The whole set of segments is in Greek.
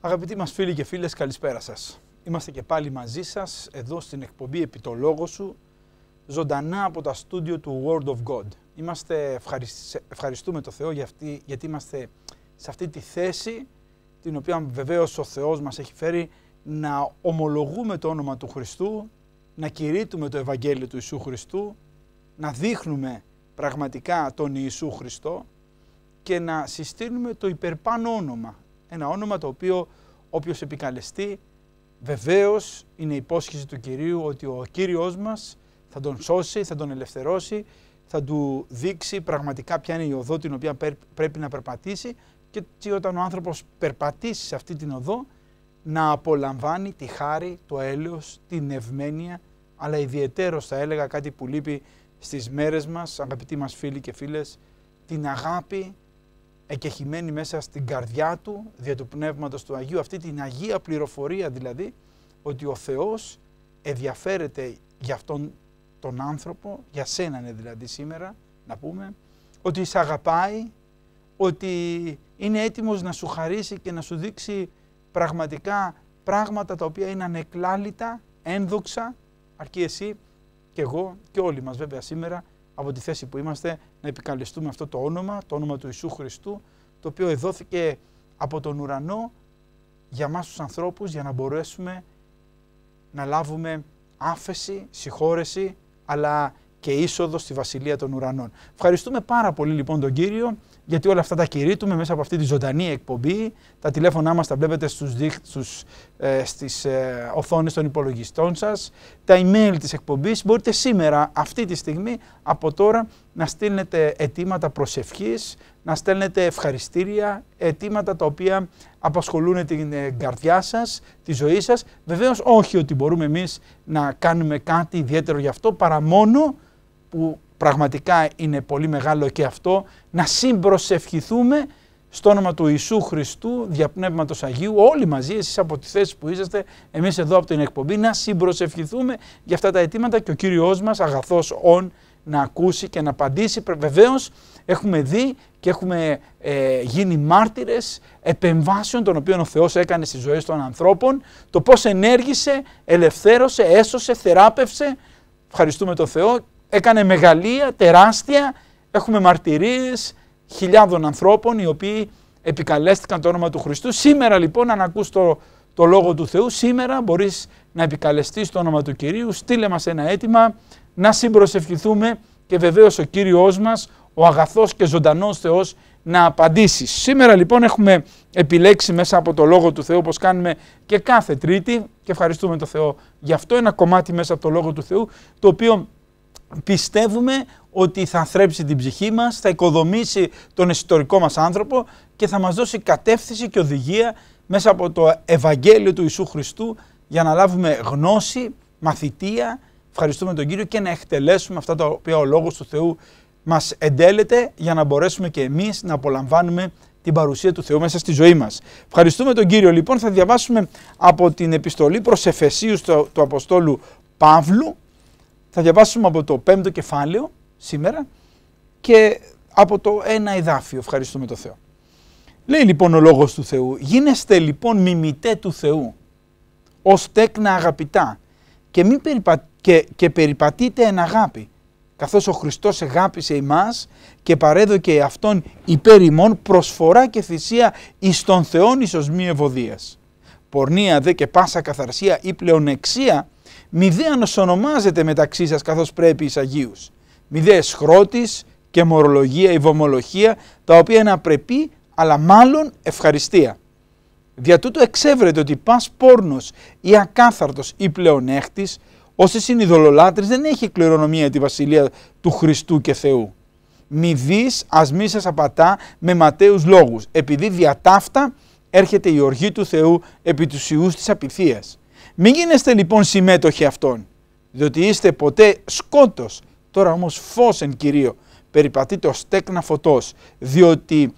Αγαπητοί μας φίλοι και φίλες, καλησπέρα σας. Είμαστε και πάλι μαζί σας εδώ στην εκπομπή «Επί το λόγο σου» ζωντανά από τα στούντιο του Word of God. Είμαστε Ευχαριστούμε το Θεό για αυτή... γιατί είμαστε σε αυτή τη θέση την οποία βεβαίως ο Θεός μας έχει φέρει να ομολογούμε το όνομα του Χριστού, να κηρύττουμε το Ευαγγέλιο του Ιησού Χριστού, να δείχνουμε πραγματικά τον Ιησού Χριστό και να συστήνουμε το υπερπάνω όνομα ένα όνομα το οποίο όποιος επικαλεστεί βεβαίως είναι υπόσχεση του Κυρίου ότι ο Κύριος μας θα τον σώσει, θα τον ελευθερώσει, θα του δείξει πραγματικά ποια είναι η οδό την οποία πρέπει να περπατήσει και τι όταν ο άνθρωπος περπατήσει σε αυτή την οδό να απολαμβάνει τη χάρη, το έλεος, την ευμένεια αλλά ιδιαιτέρως θα έλεγα κάτι που λείπει στις μέρες μας, αγαπητοί μας φίλοι και φίλες, την αγάπη εκεχημένη μέσα στην καρδιά του, δια του Πνεύματος του Αγίου, αυτή την Αγία πληροφορία δηλαδή, ότι ο Θεός ενδιαφέρεται για αυτόν τον άνθρωπο, για σένα είναι δηλαδή σήμερα, να πούμε, ότι σε αγαπάει, ότι είναι έτοιμος να σου χαρίσει και να σου δείξει πραγματικά πράγματα τα οποία είναι ανεκλάλητα, ένδοξα, αρκεί εσύ και εγώ και όλοι μας βέβαια σήμερα από τη θέση που είμαστε να επικαλεστούμε αυτό το όνομα, το όνομα του Ιησού Χριστού, το οποίο εδόθηκε από τον ουρανό για μας τους ανθρώπους για να μπορέσουμε να λάβουμε άφεση, συγχώρεση αλλά και είσοδο στη Βασιλεία των Ουρανών. Ευχαριστούμε πάρα πολύ λοιπόν τον Κύριο γιατί όλα αυτά τα κηρύττουμε μέσα από αυτή τη ζωντανή εκπομπή. Τα τηλέφωνά μας τα βλέπετε στους δίχ, ε, στις ε, οθόνες των υπολογιστών σας. Τα email της εκπομπής μπορείτε σήμερα, αυτή τη στιγμή, από τώρα, να στείλετε αιτήματα προσευχής, να στέλνετε ευχαριστήρια, αιτήματα τα οποία απασχολούν την ε, καρδιά σας, τη ζωή σας. Βεβαίως όχι ότι μπορούμε εμείς να κάνουμε κάτι ιδιαίτερο γι' αυτό, παρά μόνο που Πραγματικά είναι πολύ μεγάλο και αυτό να συμπροσευχηθούμε στο όνομα του Ιησού Χριστού, διαπνεύματος Αγίου, όλοι μαζί εσείς από τη θέση που είσαστε, εμείς εδώ από την εκπομπή, να συμπροσευχηθούμε για αυτά τα αιτήματα και ο Κύριος μας, αγαθός όν, να ακούσει και να απαντήσει. Βεβαίως, έχουμε δει και έχουμε ε, γίνει μάρτυρες επεμβάσεων των οποίων ο Θεός έκανε στις ζωές των ανθρώπων, το πώς ενέργησε, ελευθέρωσε, έσωσε, θεράπευσε. Ευχαριστούμε τον Θεό έκανε μεγαλεία, τεράστια. Έχουμε μαρτυρίες χιλιάδων ανθρώπων οι οποίοι επικαλέστηκαν το όνομα του Χριστού. Σήμερα λοιπόν αν ακούς το, Λόγο του Θεού, σήμερα μπορείς να επικαλεστείς το όνομα του Κυρίου, στείλε μας ένα αίτημα, να συμπροσευχηθούμε και βεβαίως ο Κύριος μας, ο αγαθός και ζωντανός Θεός να απαντήσει. Σήμερα λοιπόν έχουμε επιλέξει μέσα από το Λόγο του Θεού όπως κάνουμε και κάθε Τρίτη και ευχαριστούμε τον Θεό γι' αυτό ένα κομμάτι μέσα από το Λόγο του Θεού το οποίο πιστεύουμε ότι θα θρέψει την ψυχή μας, θα οικοδομήσει τον εσωτερικό μας άνθρωπο και θα μας δώσει κατεύθυνση και οδηγία μέσα από το Ευαγγέλιο του Ιησού Χριστού για να λάβουμε γνώση, μαθητεία, ευχαριστούμε τον Κύριο και να εκτελέσουμε αυτά τα οποία ο Λόγος του Θεού μας εντέλεται για να μπορέσουμε και εμείς να απολαμβάνουμε την παρουσία του Θεού μέσα στη ζωή μας. Ευχαριστούμε τον Κύριο. Λοιπόν θα διαβάσουμε από την επιστολή προς Εφεσίους του Αποστόλου Παύλου θα διαβάσουμε από το πέμπτο κεφάλαιο σήμερα και από το ένα εδάφιο. Ευχαριστούμε τον Θεό. Λέει λοιπόν ο Λόγος του Θεού, γίνεστε λοιπόν μιμητέ του Θεού, ως τέκνα αγαπητά και, και, περιπατείτε εν αγάπη, καθώς ο Χριστός εγάπησε εμάς και παρέδωκε αυτόν υπέρ ημών προσφορά και θυσία εις τον Θεόν ίσως μη ευωδίας. Πορνία δε και πάσα καθαρσία ή πλεονεξία δε ονομάζεται μεταξύ σας καθώς πρέπει εις Αγίους. Μηδέες και μορολογία, η τα οποία είναι απρεπή, αλλά μάλλον ευχαριστία. Δια τούτο εξέβρεται ότι πας πόρνος ή ακάθαρτος ή πλεονέκτης, όσοι είναι δεν έχει κληρονομία τη βασιλεία του Χριστού και Θεού. Μη δεις, ας μη σας απατά με ματέους λόγους, επειδή διατάφτα έρχεται η οργή του Θεού επί τους ιούς της απειθίας. Μην γίνεστε λοιπόν συμμέτοχοι αυτών, διότι είστε ποτέ σκότος, τώρα όμως φως εν Κυρίω, περιπατείτε ως τέκνα φωτός, διότι,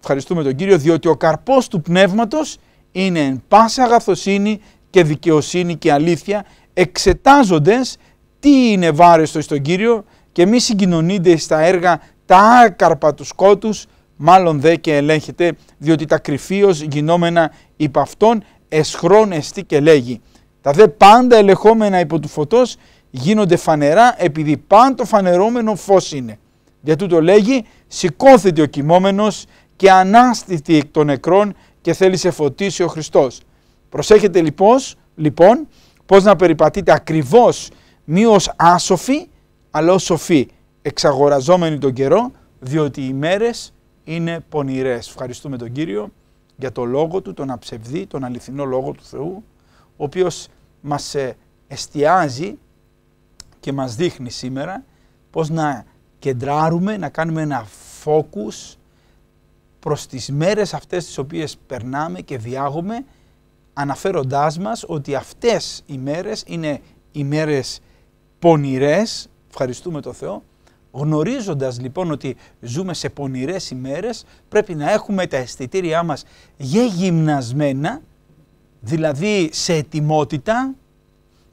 ευχαριστούμε τον Κύριο, διότι ο καρπός του πνεύματος είναι εν πάσα αγαθοσύνη και δικαιοσύνη και αλήθεια, εξετάζοντες τι είναι βάρεστος στον Κύριο και μη συγκοινωνείτε στα έργα τα άκαρπα του σκότους, μάλλον δε και ελέγχετε, διότι τα κρυφίως γινόμενα υπ' αυτών εσχρών εστί και λέγει. Τα δε πάντα ελεγχόμενα υπό του φωτός γίνονται φανερά επειδή πάντο φανερόμενο φως είναι. Για τούτο λέγει σηκώθηκε ο κοιμόμενος και ανάστητη εκ των νεκρών και θέλει σε φωτίσει ο Χριστός. Προσέχετε λοιπόν, λοιπόν πώς να περιπατείτε ακριβώς μη ως άσοφοι αλλά ως σοφοί εξαγοραζόμενοι τον καιρό διότι οι μέρες είναι πονηρές. Ευχαριστούμε τον Κύριο για το λόγο του, τον αψευδή, τον αληθινό λόγο του Θεού ο οποίος μας ε, εστιάζει και μας δείχνει σήμερα πώς να κεντράρουμε, να κάνουμε ένα focus προς τις μέρες αυτές τις οποίες περνάμε και διάγουμε αναφέροντάς μας ότι αυτές οι μέρες είναι οι μέρες πονηρές, ευχαριστούμε το Θεό, γνωρίζοντας λοιπόν ότι ζούμε σε πονηρές ημέρες πρέπει να έχουμε τα αισθητήριά μας γεγυμνασμένα δηλαδή σε ετοιμότητα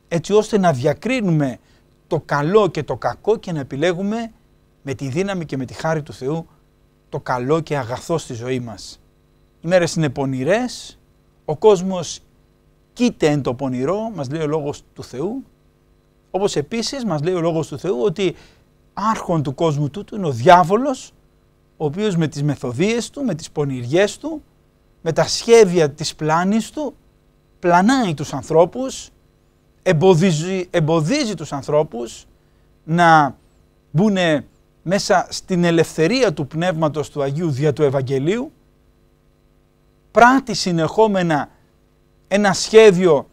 έτσι ώστε να διακρίνουμε το καλό και το κακό και να επιλέγουμε με τη δύναμη και με τη χάρη του Θεού το καλό και αγαθό στη ζωή μας. Οι μέρες είναι πονηρές, ο κόσμος κοίται εν το πονηρό, μας λέει ο Λόγος του Θεού, όπως επίσης μας λέει ο Λόγος του Θεού ότι άρχον του κόσμου τούτου είναι ο διάβολος, ο οποίος με τις μεθοδίες του, με τις πονηριές του, με τα σχέδια της πλάνης του, πλανάει τους ανθρώπους, εμποδίζει, εμποδίζει τους ανθρώπους να μπουν μέσα στην ελευθερία του Πνεύματος του Αγίου δια του Ευαγγελίου, πράττει συνεχόμενα ένα σχέδιο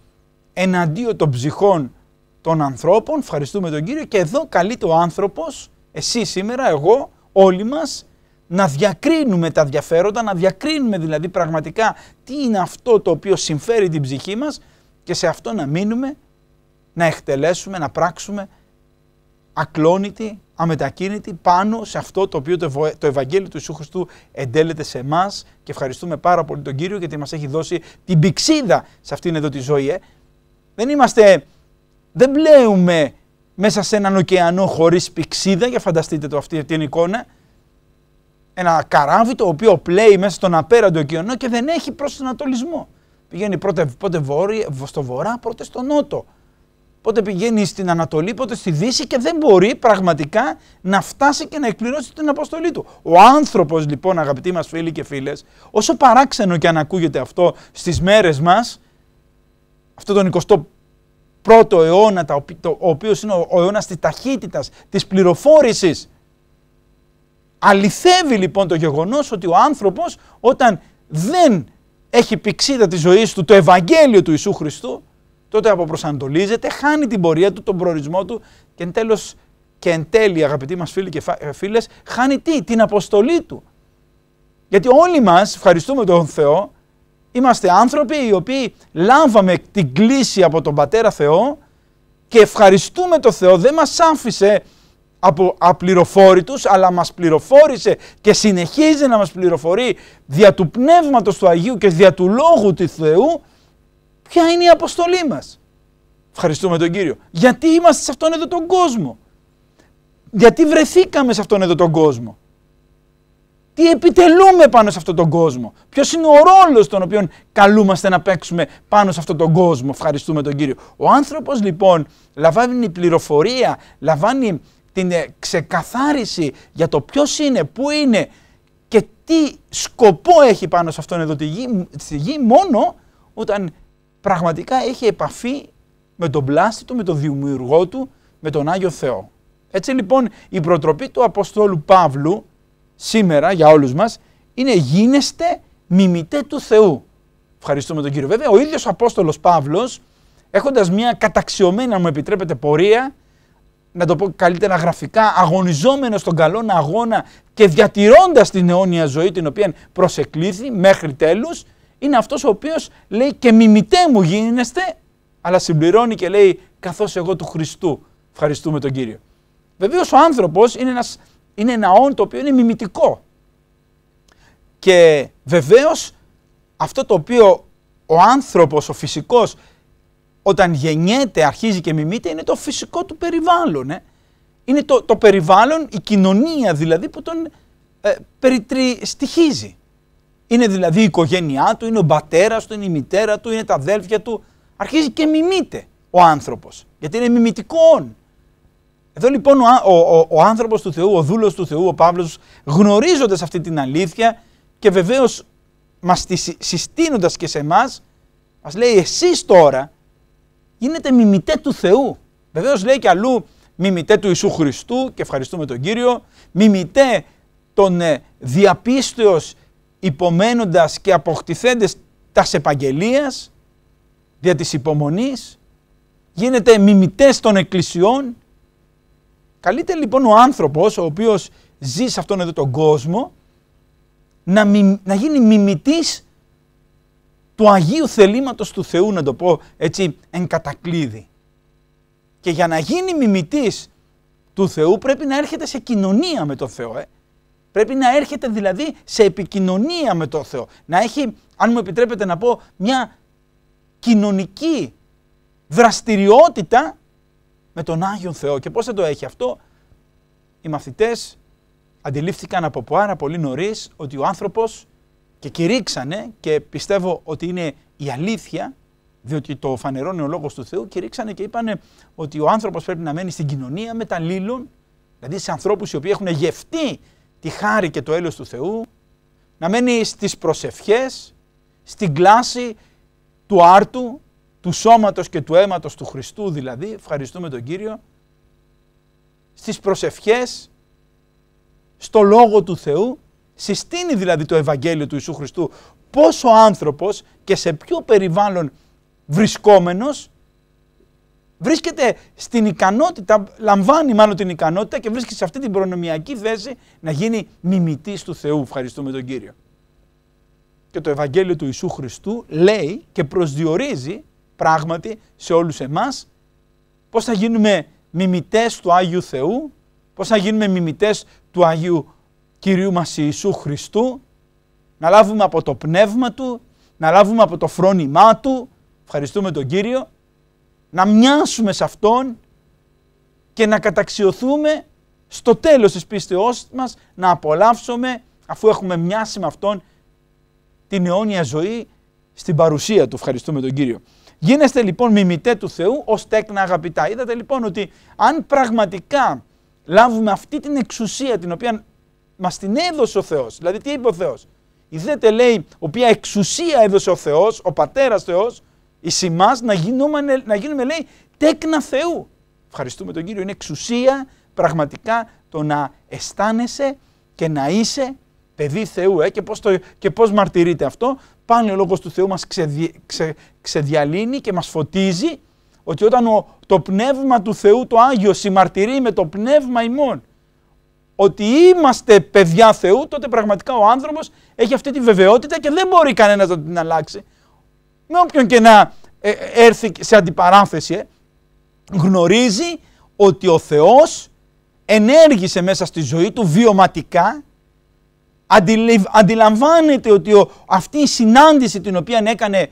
εναντίον των ψυχών των ανθρώπων, ευχαριστούμε τον Κύριο και εδώ καλείται ο άνθρωπος, εσύ σήμερα, εγώ, όλοι μας, να διακρίνουμε τα διαφέροντα, να διακρίνουμε δηλαδή πραγματικά τι είναι αυτό το οποίο συμφέρει την ψυχή μας και σε αυτό να μείνουμε, να εκτελέσουμε, να πράξουμε ακλόνητη, αμετακίνητη πάνω σε αυτό το οποίο το Ευαγγέλιο του Ιησού Χριστού εντέλεται σε εμάς και ευχαριστούμε πάρα πολύ τον Κύριο γιατί μας έχει δώσει την πηξίδα σε αυτήν εδώ τη ζωή. Ε. Δεν είμαστε, δεν πλέουμε μέσα σε έναν ωκεανό χωρίς πηξίδα, για φανταστείτε το αυτή την εικόνα, ένα καράβι το οποίο πλέει μέσα στον απέραντο ωκεανό και δεν έχει προς ανατολισμό. Πηγαίνει πρώτα, πότε βόρει, στο βορρά, πότε στο νότο. Πότε πηγαίνει στην Ανατολή, πότε στη Δύση και δεν μπορεί πραγματικά να φτάσει και να εκπληρώσει την αποστολή του. Ο άνθρωπος λοιπόν αγαπητοί μας φίλοι και φίλες, όσο παράξενο και αν ακούγεται αυτό στις μέρες μας, αυτό τον 21ο αιώνα, ο οποίος είναι ο οποιο ειναι ο αιωνας της ταχύτητας, της πληροφόρησης, Αληθεύει λοιπόν το γεγονός ότι ο άνθρωπος όταν δεν έχει πηξίδα τη ζωής του το Ευαγγέλιο του Ιησού Χριστού, τότε αποπροσανατολίζεται, χάνει την πορεία του, τον προορισμό του και εν τέλος και εν τέλει αγαπητοί μας φίλοι και ε, φίλες, χάνει τι, την αποστολή του. Γιατί όλοι μας, ευχαριστούμε τον Θεό, είμαστε άνθρωποι οι οποίοι λάβαμε την κλίση από τον Πατέρα Θεό και ευχαριστούμε τον Θεό, δεν μας άφησε από απληροφόρητους, αλλά μας πληροφόρησε και συνεχίζει να μας πληροφορεί δια του Πνεύματος του Αγίου και δια του Λόγου του Θεού, ποια είναι η αποστολή μας. Ευχαριστούμε τον Κύριο. Γιατί είμαστε σε αυτόν εδώ τον κόσμο. Γιατί βρεθήκαμε σε αυτόν εδώ τον κόσμο. Τι επιτελούμε πάνω σε αυτόν τον κόσμο. Ποιος είναι ο ρόλος τον οποίο καλούμαστε να παίξουμε πάνω σε αυτόν τον κόσμο. Ευχαριστούμε τον κύριο. Ο άνθρωπος λοιπόν λαμβάνει πληροφορία, λαμβάνει την ξεκαθάριση για το ποιος είναι, πού είναι και τι σκοπό έχει πάνω σε αυτόν εδώ τη γη, μόνο όταν πραγματικά έχει επαφή με τον πλάστη του, με τον δημιουργό του, με τον Άγιο Θεό. Έτσι λοιπόν η προτροπή του Αποστόλου Παύλου σήμερα για όλους μας είναι γίνεστε μιμητέ του Θεού. Ευχαριστούμε τον Κύριο. Βέβαια ο ίδιος Απόστολος Παύλος έχοντας μια καταξιωμένη αν μου επιτρέπετε πορεία να το πω καλύτερα γραφικά, αγωνιζόμενος στον καλόν αγώνα και διατηρώντας την αιώνια ζωή την οποία προσεκλήθη μέχρι τέλους, είναι αυτός ο οποίος λέει και μιμητέ μου γίνεστε, αλλά συμπληρώνει και λέει καθώς εγώ του Χριστού. Ευχαριστούμε τον κύριο. Βεβαίως ο άνθρωπος είναι, ένας, είναι ένα όν το οποίο είναι μιμητικό. Και βεβαίως αυτό το οποίο ο άνθρωπος, ο φυσικός όταν γεννιέται, αρχίζει και μιμείται, είναι το φυσικό του περιβάλλον. Ε. Είναι το, το περιβάλλον, η κοινωνία δηλαδή που τον ε, Είναι δηλαδή η οικογένειά του, είναι ο πατέρας του, είναι η μητέρα του, είναι τα αδέλφια του. Αρχίζει και μιμείται ο άνθρωπος, γιατί είναι μιμητικόν. Εδώ λοιπόν ο, ο, ο, άνθρωπος του Θεού, ο δούλος του Θεού, ο Παύλος, γνωρίζοντας αυτή την αλήθεια και βεβαίως μας τη συστήνοντας και σε εμάς, μας λέει εσείς τώρα γίνεται μιμητέ του Θεού. Βεβαίως λέει και αλλού μιμητέ του Ιησού Χριστού και ευχαριστούμε τον Κύριο, μιμητέ των ε, διαπίστεως υπομένοντας και αποκτηθέντες τας επαγγελίας, δια της υπομονής, γίνεται μιμητές των εκκλησιών. Καλείται λοιπόν ο άνθρωπος ο οποίος ζει σε αυτόν εδώ τον κόσμο να, να γίνει μιμητής του Αγίου Θελήματος του Θεού, να το πω έτσι, εν Και για να γίνει μιμητής του Θεού πρέπει να έρχεται σε κοινωνία με τον Θεό. Ε. Πρέπει να έρχεται δηλαδή σε επικοινωνία με τον Θεό. Να έχει, αν μου επιτρέπετε να πω, μια κοινωνική δραστηριότητα με τον Άγιο Θεό. Και πώς θα το έχει αυτό. Οι μαθητές αντιλήφθηκαν από πάρα πολύ νωρίς ότι ο άνθρωπος και κηρύξανε και πιστεύω ότι είναι η αλήθεια διότι το φανερώνει ο λόγος του Θεού κηρύξανε και είπανε ότι ο άνθρωπος πρέπει να μένει στην κοινωνία με τα λύλων δηλαδή σε ανθρώπους οι οποίοι έχουν γευτεί τη χάρη και το έλεος του Θεού να μένει στις προσευχές, στην κλάση του άρτου, του σώματος και του αίματος του Χριστού δηλαδή, ευχαριστούμε τον Κύριο, στις προσευχές, στο Λόγο του Θεού Συστήνει δηλαδή το Ευαγγέλιο του Ιησού Χριστού πώς ο άνθρωπος και σε ποιο περιβάλλον βρισκόμενος βρίσκεται στην ικανότητα, λαμβάνει μάλλον την ικανότητα και βρίσκεται σε αυτή την προνομιακή θέση να γίνει μιμητής του Θεού. Ευχαριστούμε τον Κύριο. Και το Ευαγγέλιο του Ιησού Χριστού λέει και προσδιορίζει πράγματι σε όλους εμάς πώς θα γίνουμε μιμητές του Άγιου Θεού, πώς θα γίνουμε μιμητές του Αγίου Κυρίου μας Ιησού Χριστού, να λάβουμε από το πνεύμα Του, να λάβουμε από το φρόνημά Του, ευχαριστούμε τον Κύριο, να μοιάσουμε σε Αυτόν και να καταξιωθούμε στο τέλος της πίστεώς μας, να απολαύσουμε αφού έχουμε μοιάσει με Αυτόν την αιώνια ζωή στην παρουσία Του. Ευχαριστούμε τον Κύριο. Γίνεστε λοιπόν μιμητέ του Θεού ως τέκνα αγαπητά. Είδατε λοιπόν ότι αν πραγματικά λάβουμε αυτή την εξουσία την οποία μας την έδωσε ο Θεός. Δηλαδή, τι είπε ο Θεός. Η λέει, οποία εξουσία έδωσε ο Θεός, ο πατέρας Θεός, η εμά να, γινούμε, να λέει, τέκνα Θεού. Ευχαριστούμε τον κύριο. Είναι εξουσία πραγματικά το να αισθάνεσαι και να είσαι παιδί Θεού. Ε, και, πώς και πώς μαρτυρείται αυτό. Πάλι ο λόγος του Θεού μας ξε, ξεδιαλύνει και μας φωτίζει ότι όταν το πνεύμα του Θεού το Άγιος συμμαρτυρεί με το πνεύμα ημών ότι είμαστε παιδιά Θεού, τότε πραγματικά ο άνθρωπος έχει αυτή τη βεβαιότητα και δεν μπορεί κανένας να την αλλάξει. Με όποιον και να ε, ε, έρθει σε αντιπαράθεση, ε, γνωρίζει ότι ο Θεός ενέργησε μέσα στη ζωή του βιωματικά, αντιλαμβάνεται ότι ο, αυτή η συνάντηση την οποία έκανε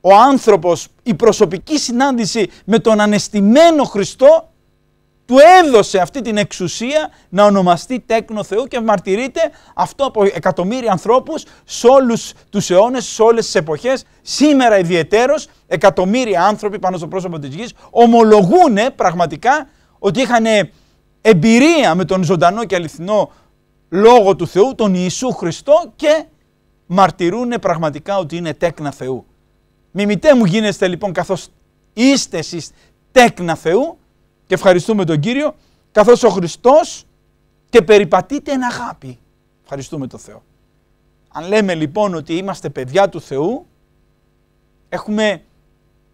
ο άνθρωπος, η προσωπική συνάντηση με τον ανεστημένο Χριστό, του έδωσε αυτή την εξουσία να ονομαστεί τέκνο Θεού και μαρτυρείται αυτό από εκατομμύρια ανθρώπους σε όλους τους αιώνες, σε όλες τις εποχές. Σήμερα ιδιαιτέρως εκατομμύρια άνθρωποι πάνω στο πρόσωπο της γης ομολογούν πραγματικά ότι είχαν εμπειρία με τον ζωντανό και αληθινό λόγο του Θεού, τον Ιησού Χριστό και μαρτυρούν πραγματικά ότι είναι τέκνα Θεού. Μιμητέ μου γίνεστε λοιπόν καθώς είστε εσείς τέκνα Θεού και ευχαριστούμε τον Κύριο, καθώς ο Χριστός και περιπατείται εν αγάπη. Ευχαριστούμε τον Θεό. Αν λέμε λοιπόν ότι είμαστε παιδιά του Θεού, έχουμε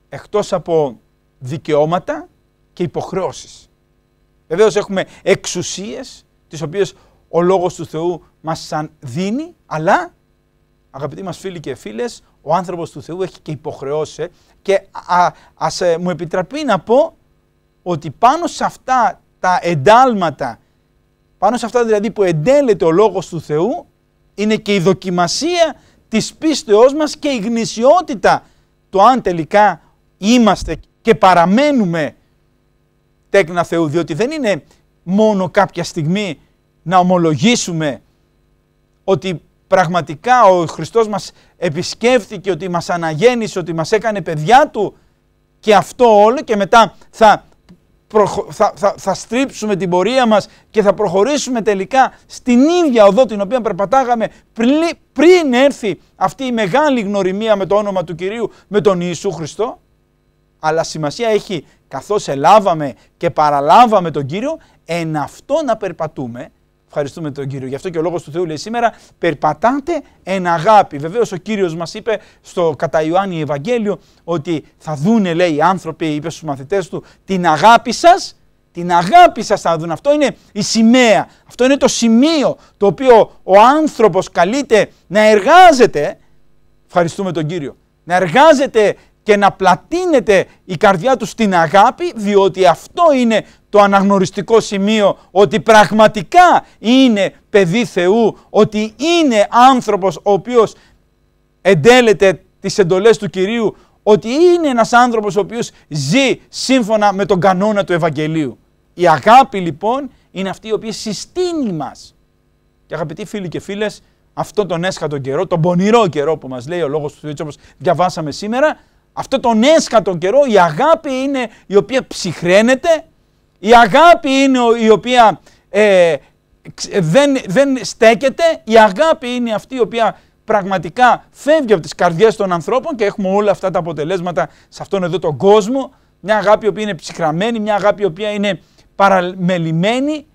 εκτός από δικαιώματα και υποχρεώσεις. Βεβαίως έχουμε εξουσίες, τις οποίες ο Λόγος του Θεού μας δίνει, αλλά αγαπητοί μας φίλοι και φίλες, ο άνθρωπος του Θεού έχει και υποχρεώσεις ε. και α, ας ε, μου επιτραπεί να πω ότι πάνω σε αυτά τα εντάλματα, πάνω σε αυτά δηλαδή που εντέλεται ο Λόγος του Θεού, είναι και η δοκιμασία της πίστεώς μας και η γνησιότητα το αν τελικά είμαστε και παραμένουμε τέκνα Θεού, διότι δεν είναι μόνο κάποια στιγμή να ομολογήσουμε ότι πραγματικά ο Χριστός μας επισκέφθηκε, ότι μας αναγέννησε, ότι μας έκανε παιδιά Του και αυτό όλο και μετά θα θα, θα, θα στρίψουμε την πορεία μας και θα προχωρήσουμε τελικά στην ίδια οδό την οποία περπατάγαμε πριν, πριν έρθει αυτή η μεγάλη γνωριμία με το όνομα του Κυρίου με τον Ιησού Χριστό. Αλλά σημασία έχει καθώς ελάβαμε και παραλάβαμε τον Κύριο, εν αυτό να περπατούμε Ευχαριστούμε τον κύριο. Γι' αυτό και ο λόγος του Θεού λέει σήμερα: Περπατάτε εν αγάπη. Βεβαίως ο Κύριος μας είπε στο κατά Ιωάννη Ευαγγέλιο ότι θα δούνε, λέει, οι άνθρωποι, είπε στους μαθητές του, την αγάπη σας, Την αγάπη σας θα δουν. Αυτό είναι η σημαία. Αυτό είναι το σημείο το οποίο ο άνθρωπος καλείται να εργάζεται. Ευχαριστούμε τον Κύριο. Να εργάζεται και να πλατείνεται η καρδιά του στην αγάπη διότι αυτό είναι το αναγνωριστικό σημείο ότι πραγματικά είναι παιδί Θεού, ότι είναι άνθρωπος ο οποίος εντέλεται τις εντολές του Κυρίου, ότι είναι ένας άνθρωπος ο οποίος ζει σύμφωνα με τον κανόνα του Ευαγγελίου. Η αγάπη λοιπόν είναι αυτή η οποία συστήνει μας. Και αγαπητοί φίλοι και φίλες, αυτό τον έσχατο καιρό, τον πονηρό καιρό που μας λέει ο λόγος του Θεού, όπως διαβάσαμε σήμερα, αυτό τον έσχατο καιρό η αγάπη είναι η οποία ψυχραίνεται, η αγάπη είναι η οποία ε, δεν, δεν στέκεται, η αγάπη είναι αυτή η οποία πραγματικά φεύγει από τις καρδιές των ανθρώπων και έχουμε όλα αυτά τα αποτελέσματα σε αυτόν εδώ τον κόσμο, μια αγάπη η οποία είναι ψυχραμένη, μια αγάπη η οποία είναι παραμελημένη.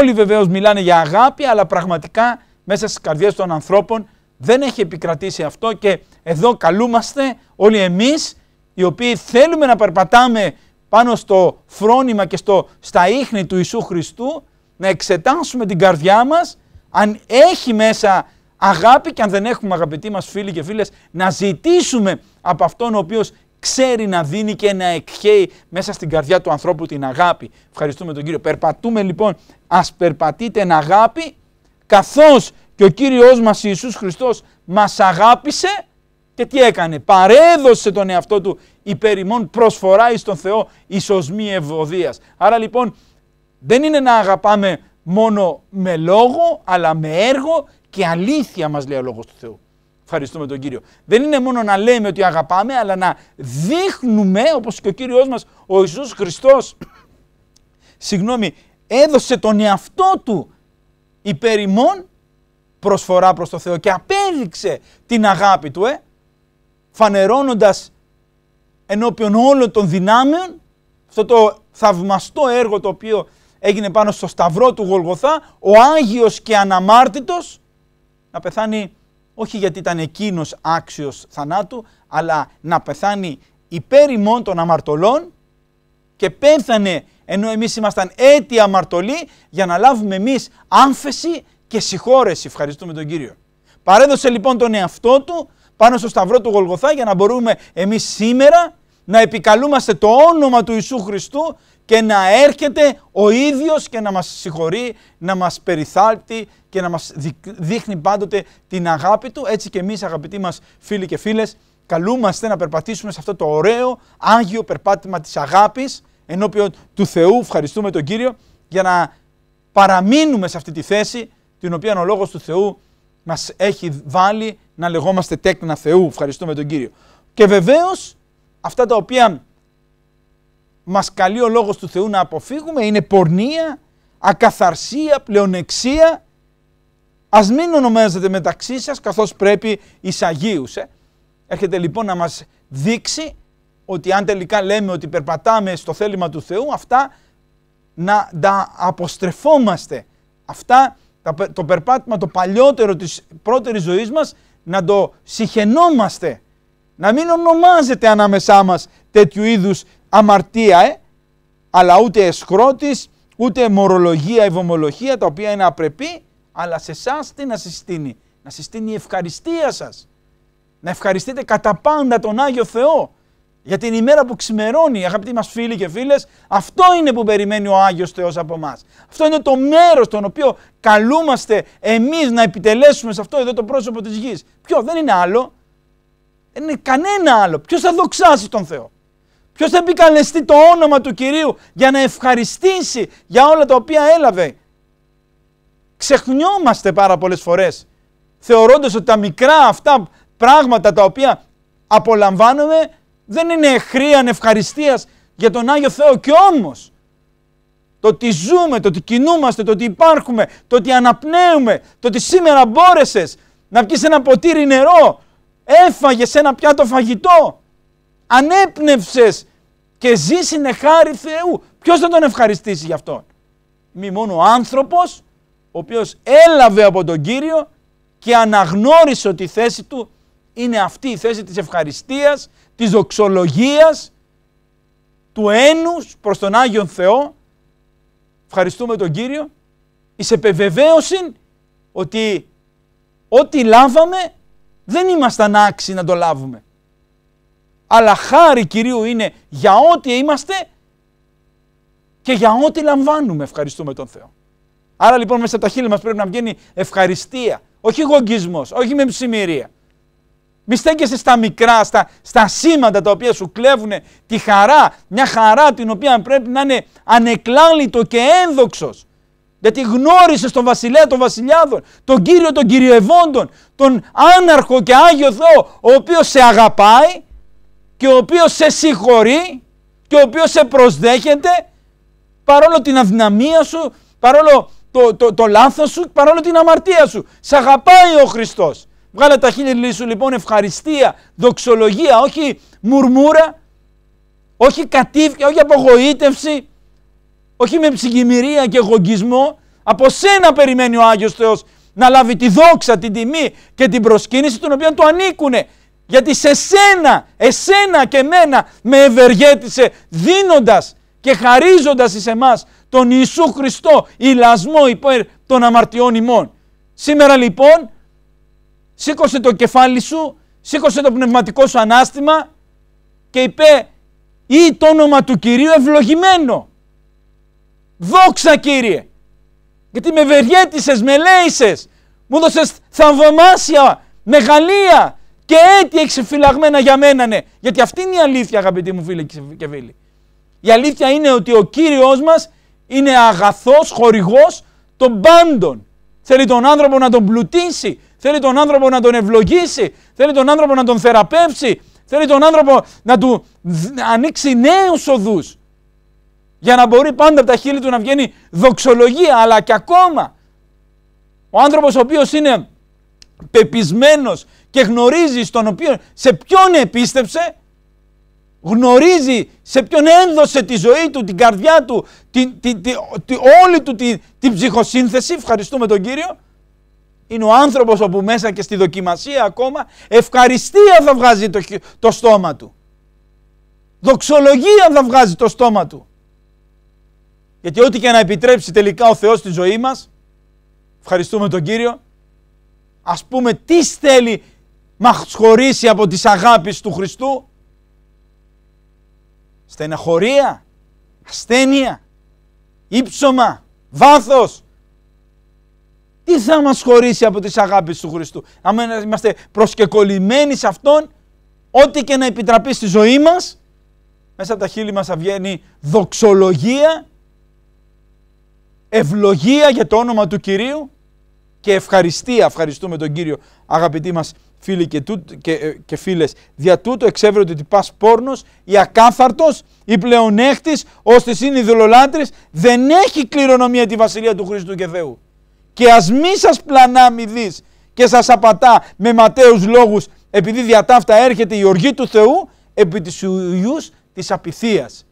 Όλοι βεβαίως μιλάνε για αγάπη, αλλά πραγματικά μέσα στις καρδιές των ανθρώπων δεν έχει επικρατήσει αυτό και εδώ καλούμαστε όλοι εμείς οι οποίοι θέλουμε να περπατάμε πάνω στο φρόνημα και στο, στα ίχνη του Ιησού Χριστού να εξετάσουμε την καρδιά μας αν έχει μέσα αγάπη και αν δεν έχουμε αγαπητοί μας φίλοι και φίλες να ζητήσουμε από αυτόν ο οποίος ξέρει να δίνει και να εκχέει μέσα στην καρδιά του ανθρώπου την αγάπη. Ευχαριστούμε τον Κύριο. Περπατούμε λοιπόν, ας περπατείτε την αγάπη καθώς και ο Κύριος μας Ιησούς Χριστός μας αγάπησε και τι έκανε, παρέδωσε τον εαυτό του υπέρ ημών προσφορά εις τον Θεό ισοσμή οσμή ευωδίας. Άρα λοιπόν δεν είναι να αγαπάμε μόνο με λόγο αλλά με έργο και αλήθεια μας λέει ο λόγος του Θεού. Ευχαριστούμε τον Κύριο. Δεν είναι μόνο να λέμε ότι αγαπάμε αλλά να δείχνουμε όπως και ο Κύριος μας ο Ιησούς Χριστός συγγνώμη έδωσε τον εαυτό του υπέρ ημών προσφορά προς το Θεό και απέδειξε την αγάπη του, ε, φανερώνοντας ενώπιον όλων των δυνάμεων αυτό το θαυμαστό έργο το οποίο έγινε πάνω στο σταυρό του Γολγοθά, ο Άγιος και αναμάρτητος να πεθάνει όχι γιατί ήταν εκείνος άξιος θανάτου, αλλά να πεθάνει υπέρ ημών των αμαρτωλών και πέθανε ενώ εμείς ήμασταν αίτια αμαρτωλοί για να λάβουμε εμείς άμφεση και συγχώρεση. Ευχαριστούμε τον Κύριο. Παρέδωσε λοιπόν τον εαυτό του πάνω στο σταυρό του Γολγοθά για να μπορούμε εμείς σήμερα να επικαλούμαστε το όνομα του Ιησού Χριστού και να έρχεται ο ίδιος και να μας συγχωρεί, να μας περιθάλπτει και να μας δείχνει πάντοτε την αγάπη του. Έτσι και εμείς αγαπητοί μας φίλοι και φίλες καλούμαστε να περπατήσουμε σε αυτό το ωραίο άγιο περπάτημα της αγάπης ενώπιον του Θεού, ευχαριστούμε τον Κύριο, για να παραμείνουμε σε αυτή τη θέση την οποία ο λόγος του Θεού μας έχει βάλει να λεγόμαστε τέκνα Θεού. Ευχαριστούμε τον Κύριο. Και βεβαίως αυτά τα οποία μας καλεί ο λόγος του Θεού να αποφύγουμε είναι πορνεία, ακαθαρσία, πλεονεξία. Ας μην ονομάζετε μεταξύ σας καθώς πρέπει εις Αγίους. Ε. Έρχεται λοιπόν να μας δείξει ότι αν τελικά λέμε ότι περπατάμε στο θέλημα του Θεού αυτά να τα αποστρεφόμαστε. Αυτά το περπάτημα το παλιότερο της πρώτερης ζωής μας να το συχαινόμαστε. Να μην ονομάζεται ανάμεσά μας τέτοιου είδους αμαρτία, ε. αλλά ούτε εσχρότης, ούτε μορολογία, ευομολογία, τα οποία είναι απρεπή, αλλά σε εσάς τι να συστήνει. Να συστήνει η ευχαριστία σας. Να ευχαριστείτε κατά πάντα τον Άγιο Θεό. Για την ημέρα που ξημερώνει, αγαπητοί μας φίλοι και φίλες, αυτό είναι που περιμένει ο Άγιος Θεός από εμάς. Αυτό είναι το μέρος τον οποίο καλούμαστε εμείς να επιτελέσουμε σε αυτό εδώ το πρόσωπο της γης. Ποιο, δεν είναι άλλο. Δεν είναι κανένα άλλο. Ποιος θα δοξάσει τον Θεό. Ποιος θα επικαλεστεί το όνομα του Κυρίου για να ευχαριστήσει για όλα τα οποία έλαβε. Ξεχνιόμαστε πάρα πολλές φορές. θεωρώντας ότι τα μικρά αυτά πράγματα τα οποία απολαμβάνουμε δεν είναι εχρία ευχαριστίας για τον Άγιο Θεό και όμως το ότι ζούμε, το ότι κινούμαστε, το ότι υπάρχουμε, το ότι αναπνέουμε, το ότι σήμερα μπόρεσες να βγεις ένα ποτήρι νερό, έφαγες ένα πιάτο φαγητό, Ανέπνευσες και ζεις είναι χάρη Θεού. Ποιος θα τον ευχαριστήσει γι' αυτό. Μη μόνο ο άνθρωπος, ο οποίος έλαβε από τον Κύριο και αναγνώρισε ότι η θέση του είναι αυτή η θέση της ευχαριστίας, της δοξολογίας, του ένους προς τον Άγιον Θεό. Ευχαριστούμε τον Κύριο. Εις επεβεβαίωση ότι ό,τι λάβαμε δεν ήμασταν άξιοι να το λάβουμε. Αλλά χάρη Κυρίου είναι για ό,τι είμαστε και για ό,τι λαμβάνουμε ευχαριστούμε τον Θεό. Άρα λοιπόν μέσα από τα χείλη μας πρέπει να βγαίνει ευχαριστία, όχι γογγισμός, όχι με μη στέκεσαι στα μικρά, στα, στα σήματα τα οποία σου κλέβουν τη χαρά. Μια χαρά την οποία πρέπει να είναι ανεκλάλητο και ένδοξος. Γιατί γνώρισες τον βασιλέα των βασιλιάδων, τον κύριο των κυριευόντων, τον άναρχο και Άγιο Θεό, ο οποίος σε αγαπάει και ο οποίος σε συγχωρεί και ο οποίος σε προσδέχεται παρόλο την αδυναμία σου, παρόλο το, το, λάθος σου, παρόλο την αμαρτία σου. Σε αγαπάει ο Χριστός. Βγάλε τα χείλη σου λοιπόν ευχαριστία, δοξολογία, όχι μουρμούρα, όχι κατήφια, όχι απογοήτευση, όχι με ψυχημυρία και γογκισμό Από σένα περιμένει ο Άγιος Θεός να λάβει τη δόξα, την τιμή και την προσκύνηση των οποίων του ανήκουνε. Γιατί σε σένα, εσένα και μένα με ευεργέτησε δίνοντας και χαρίζοντας σε εμάς τον Ιησού Χριστό, λασμό υπέρ των αμαρτιών ημών. Σήμερα λοιπόν σήκωσε το κεφάλι σου, σήκωσε το πνευματικό σου ανάστημα και είπε ή το όνομα του Κυρίου ευλογημένο. Δόξα Κύριε. Γιατί με βεργέτησες, με λέησες, μου δώσες θαυμάσια, μεγαλεία και έτσι έχεις φυλαγμένα για μένα ναι. Γιατί αυτή είναι η αλήθεια αγαπητοί μου φίλοι και ετσι εξεφυλαγμενα για μενα ναι γιατι αυτη ειναι Η αλήθεια είναι ότι ο Κύριος μας είναι αγαθός, χορηγός των πάντων. Θέλει τον άνθρωπο να τον πλουτίσει, Θέλει τον άνθρωπο να τον ευλογήσει. Θέλει τον άνθρωπο να τον θεραπεύσει. Θέλει τον άνθρωπο να του ανοίξει νέους οδούς. Για να μπορεί πάντα από τα χείλη του να βγαίνει δοξολογία, αλλά και ακόμα. Ο άνθρωπος ο οποίος είναι πεπισμένος και γνωρίζει στον οποίο, σε ποιον επίστεψε, γνωρίζει σε ποιον ένδωσε τη ζωή του, την καρδιά του, τη, τη, όλη του την ψυχοσύνθεση. Ευχαριστούμε τον κύριο είναι ο άνθρωπος όπου μέσα και στη δοκιμασία ακόμα ευχαριστία θα βγάζει το, στόμα του. Δοξολογία θα βγάζει το στόμα του. Γιατί ό,τι και να επιτρέψει τελικά ο Θεός στη ζωή μας, ευχαριστούμε τον Κύριο, ας πούμε τι θέλει να χωρίσει από τις αγάπης του Χριστού. Στεναχωρία, ασθένεια, ύψωμα, βάθος, τι θα μας χωρίσει από τις αγάπη του Χριστού. Αμαζανόμαστε προσκεκολημένοι σε αυτόν, ότι και να επιτραπή στη ζωή μα. Μέσα τα χίλια μα βγαίνει δοξολογία, ευλογία για το όνομα του Κυρίου και ευχαριστή. Ευχαριστούμε τον κύριο αγαπητή μα και φίλε, για τούτο. Εξέτω ότι πάει πόρνο, διακάθω, είπλεχτη, ω τι είναι οι δουλειόλάτρε, δεν έχει κληρονομία τη βασική του Χριστού. Αν είμαστε προσκεκολλημένοι σε Αυτόν, ό,τι και να επιτραπεί στη ζωή μας, μέσα από τα χείλη μας θα βγαίνει δοξολογία, ευλογία για το όνομα του Κυρίου και ευχαριστία. Ευχαριστούμε τον Κύριο αγαπητοί μας φίλοι και, τούτ, και, ε, φίλες. Δια τούτο εξέβρε ότι πας πόρνος ή ακάθαρτος ή πλεονέκτης, ώστε είναι δεν έχει κληρονομία τη Βασιλεία του Χριστού και και ας μη σας πλανά μηδής και σας απατά με ματέους λόγους επειδή διατάφτα έρχεται η οργή του Θεού επί της ουγιούς της απειθίας.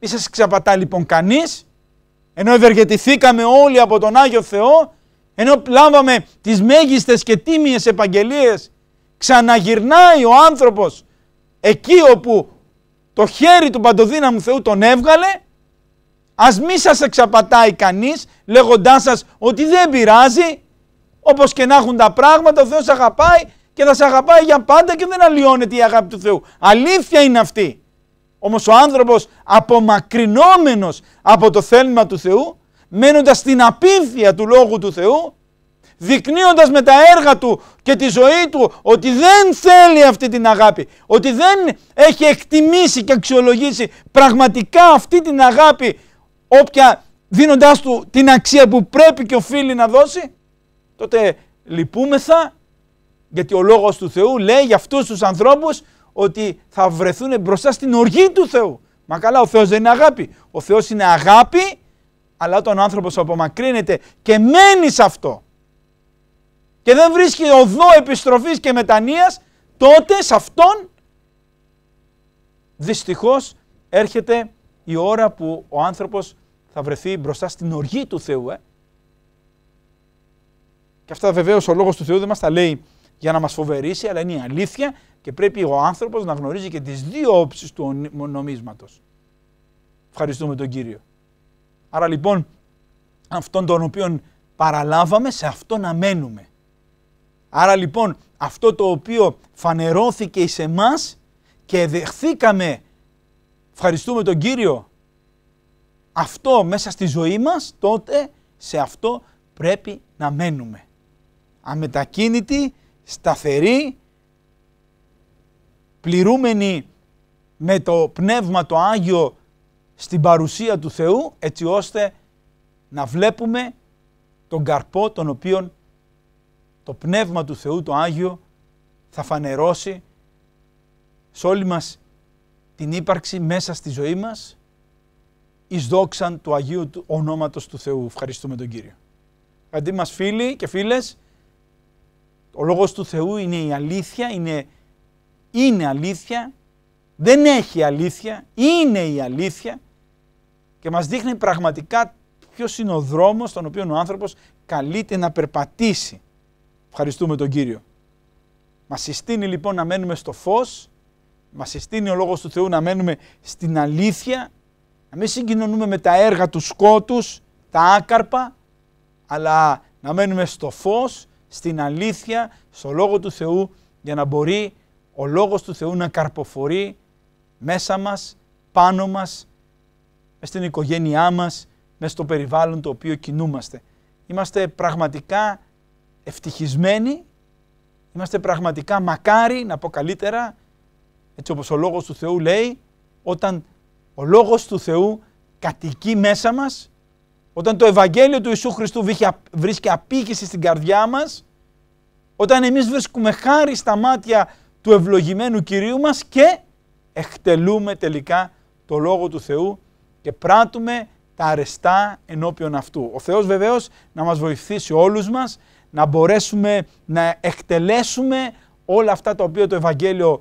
Μη σας ξαπατά λοιπόν κανείς ενώ ευεργετηθήκαμε όλοι από τον Άγιο Θεό ενώ λάβαμε τις μέγιστες και τίμιες επαγγελίες ξαναγυρνάει ο άνθρωπος εκεί όπου το χέρι του παντοδύναμου Θεού τον έβγαλε ας μη σας εξαπατάει κανείς λέγοντάς σας ότι δεν πειράζει, όπως και να έχουν τα πράγματα, ο Θεός αγαπάει και θα σε αγαπάει για πάντα και δεν αλλοιώνεται η αγάπη του Θεού. Αλήθεια είναι αυτή. Όμως ο άνθρωπος απομακρυνόμενος από το θέλημα του Θεού, μένοντας στην απίθεια του Λόγου του Θεού, δεικνύοντας με τα έργα του και τη ζωή του ότι δεν θέλει αυτή την αγάπη, ότι δεν έχει εκτιμήσει και αξιολογήσει πραγματικά αυτή την αγάπη όποια δίνοντάς του την αξία που πρέπει και οφείλει να δώσει, τότε λυπούμεθα γιατί ο Λόγος του Θεού λέει για αυτούς τους ανθρώπους ότι θα βρεθούν μπροστά στην οργή του Θεού. Μα καλά ο Θεός δεν είναι αγάπη. Ο Θεός είναι αγάπη αλλά όταν ο άνθρωπος απομακρύνεται και μένει σε αυτό και δεν βρίσκει οδό επιστροφής και μετανοίας τότε σε αυτόν δυστυχώς έρχεται η ώρα που ο άνθρωπος θα βρεθεί μπροστά στην οργή του Θεού. Ε. Και αυτά βεβαίως ο λόγος του Θεού δεν μας τα λέει για να μας φοβερήσει, αλλά είναι η αλήθεια και πρέπει ο άνθρωπος να γνωρίζει και τις δύο όψεις του νομίσματος. Ευχαριστούμε τον κύριο. Άρα λοιπόν, αυτόν τον οποίον παραλάβαμε, σε αυτό να μένουμε. Άρα λοιπόν, αυτό το οποίο φανερώθηκε εις εμάς και δεχθήκαμε, ευχαριστούμε τον Κύριο, αυτό μέσα στη ζωή μας, τότε σε αυτό πρέπει να μένουμε. Αμετακίνητη, σταθερή, πληρούμενη με το Πνεύμα το Άγιο στην παρουσία του Θεού, έτσι ώστε να βλέπουμε τον καρπό τον οποίον το Πνεύμα του Θεού το Άγιο θα φανερώσει σε όλη μας την ύπαρξη μέσα στη ζωή μας εις δόξαν του Αγίου του ονόματος του Θεού. Ευχαριστούμε τον Κύριο. Αντί μας φίλοι και φίλες, ο Λόγος του Θεού είναι η αλήθεια, είναι, είναι αλήθεια, δεν έχει αλήθεια, είναι η αλήθεια και μας δείχνει πραγματικά ποιος είναι ο δρόμος τον οποίο ο άνθρωπος καλείται να περπατήσει. Ευχαριστούμε τον Κύριο. Μας συστήνει λοιπόν να μένουμε στο φως, μας συστήνει ο Λόγος του Θεού να μένουμε στην αλήθεια να μην συγκοινωνούμε με τα έργα του σκότους, τα άκαρπα, αλλά να μένουμε στο φως, στην αλήθεια, στο Λόγο του Θεού, για να μπορεί ο Λόγος του Θεού να καρποφορεί μέσα μας, πάνω μας, μες στην οικογένειά μας, μέσα στο περιβάλλον το οποίο κινούμαστε. Είμαστε πραγματικά ευτυχισμένοι, είμαστε πραγματικά μακάρι, να πω καλύτερα, έτσι όπως ο Λόγος του Θεού λέει, όταν ο Λόγος του Θεού κατοικεί μέσα μας. Όταν το Ευαγγέλιο του Ιησού Χριστού βρίσκει απήχηση στην καρδιά μας. Όταν εμείς βρίσκουμε χάρη στα μάτια του ευλογημένου Κυρίου μας και εκτελούμε τελικά το Λόγο του Θεού και πράττουμε τα αρεστά ενώπιον αυτού. Ο Θεός βεβαίως να μας βοηθήσει όλους μας να μπορέσουμε να εκτελέσουμε όλα αυτά τα οποία το Ευαγγέλιο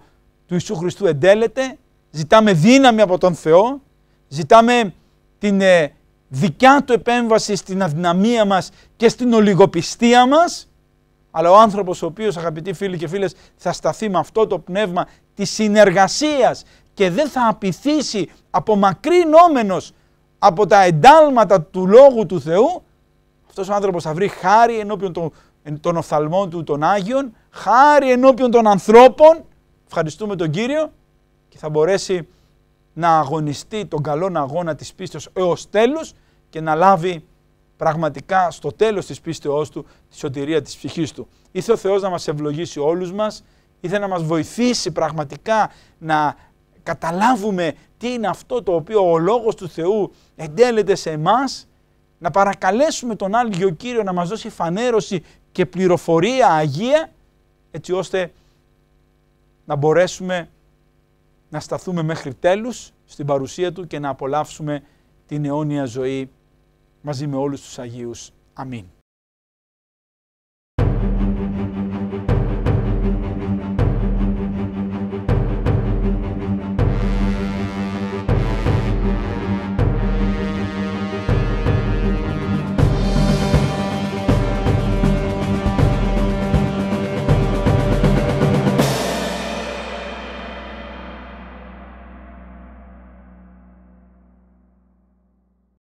του Ιησού Χριστού εντέλεται ζητάμε δύναμη από τον Θεό, ζητάμε την ε, δικιά του επέμβαση στην αδυναμία μας και στην ολιγοπιστία μας, αλλά ο άνθρωπος ο οποίος αγαπητοί φίλοι και φίλες θα σταθεί με αυτό το πνεύμα της συνεργασίας και δεν θα απειθήσει απομακρυνόμενος από τα εντάλματα του Λόγου του Θεού, αυτός ο άνθρωπος θα βρει χάρη ενώπιον των, των οφθαλμών του των Άγιων, χάρη ενώπιον των ανθρώπων, ευχαριστούμε τον Κύριο και θα μπορέσει να αγωνιστεί τον καλό αγώνα της πίστεως έως τέλους και να λάβει πραγματικά στο τέλος της πίστεώς του τη σωτηρία της ψυχής του. Ήθε ο Θεός να μας ευλογήσει όλους μας, ήθε να μας βοηθήσει πραγματικά να καταλάβουμε τι είναι αυτό το οποίο ο Λόγος του Θεού εντέλεται σε εμάς, να παρακαλέσουμε τον Άγιο Κύριο να μας δώσει φανέρωση και πληροφορία Αγία, έτσι ώστε να μπορέσουμε να σταθούμε μέχρι τέλους στην παρουσία Του και να απολαύσουμε την αιώνια ζωή μαζί με όλους τους Αγίους. Αμήν.